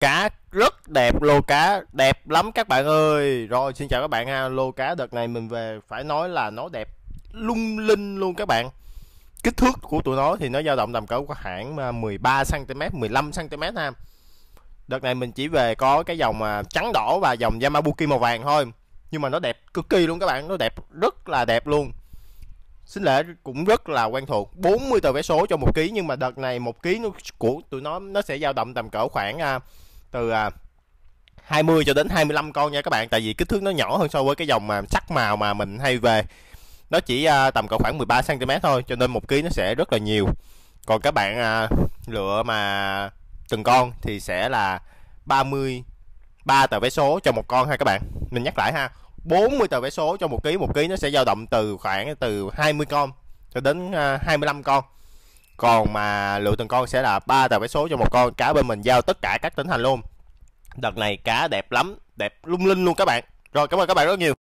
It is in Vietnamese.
cá rất đẹp lô cá đẹp lắm các bạn ơi rồi xin chào các bạn ha lô cá đợt này mình về phải nói là nó đẹp lung linh luôn các bạn kích thước của tụi nó thì nó dao động tầm cỡ có khoảng 13 cm 15 cm ha đợt này mình chỉ về có cái dòng à, trắng đỏ và dòng Yamabuki màu vàng thôi nhưng mà nó đẹp cực kỳ luôn các bạn nó đẹp rất là đẹp luôn xin lễ cũng rất là quen thuộc 40 tờ vé số cho một ký nhưng mà đợt này một ký của tụi nó nó sẽ dao động tầm cỡ khoảng à, từ 20 à, cho đến 25 con nha các bạn tại vì kích thước nó nhỏ hơn so với cái dòng mà sắc màu mà mình hay về nó chỉ à, tầm cỡ khoảng 13 cm thôi cho nên một ký nó sẽ rất là nhiều còn các bạn à, lựa mà từng con thì sẽ là 30 3 tờ vé số cho một con ha các bạn mình nhắc lại ha 40 tờ vé số cho một ký một ký nó sẽ dao động từ khoảng từ 20 con cho đến 25 con còn mà lựa từng con sẽ là ba tờ vé số cho một con cá bên mình giao tất cả các tỉnh thành luôn đợt này cá đẹp lắm đẹp lung linh luôn các bạn rồi cảm ơn các bạn rất nhiều